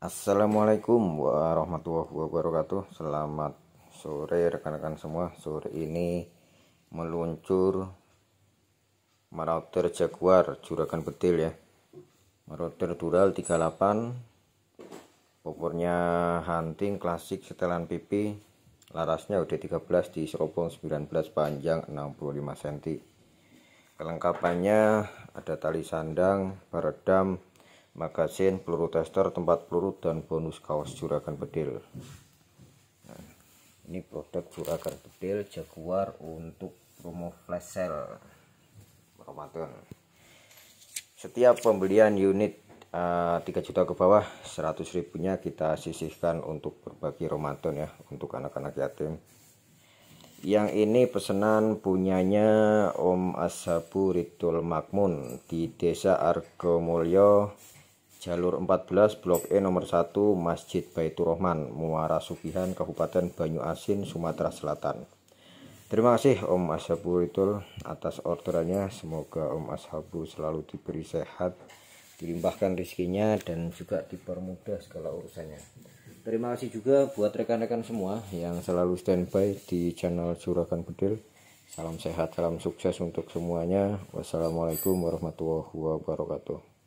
Assalamualaikum warahmatullahi wabarakatuh Selamat sore rekan-rekan semua Sore ini meluncur Marauder Jaguar Juragan Betil ya Marauder Dural 38 Popornya hunting klasik setelan pipi Larasnya udah 13 di serobong 19 panjang 65 cm Kelengkapannya ada tali sandang, peredam, Magazine, peluru tester, tempat peluru, dan bonus kaos juragan bedil. Nah, ini produk juragan bedil Jaguar untuk promo flash sale Ramadan. Setiap pembelian unit uh, eh, 3 juta ke bawah, 100 ribunya kita sisihkan untuk berbagi Ramadan ya, untuk anak-anak yatim. Yang ini pesanan punyanya Om Ashabu Ridul Makmun di Desa Argomulyo, jalur 14 blok E nomor 1 Masjid Baitur Rahman Muara Sukihan Kabupaten Banyu Asin Sumatera Selatan Terima kasih Om Ashabu Itul atas orderannya semoga Om Ashabu selalu diberi sehat dilimpahkan rezekinya dan juga dipermudah segala urusannya Terima kasih juga buat rekan-rekan semua yang selalu standby di channel Juragan Bedil Salam sehat, salam sukses untuk semuanya. Wassalamualaikum warahmatullahi wabarakatuh.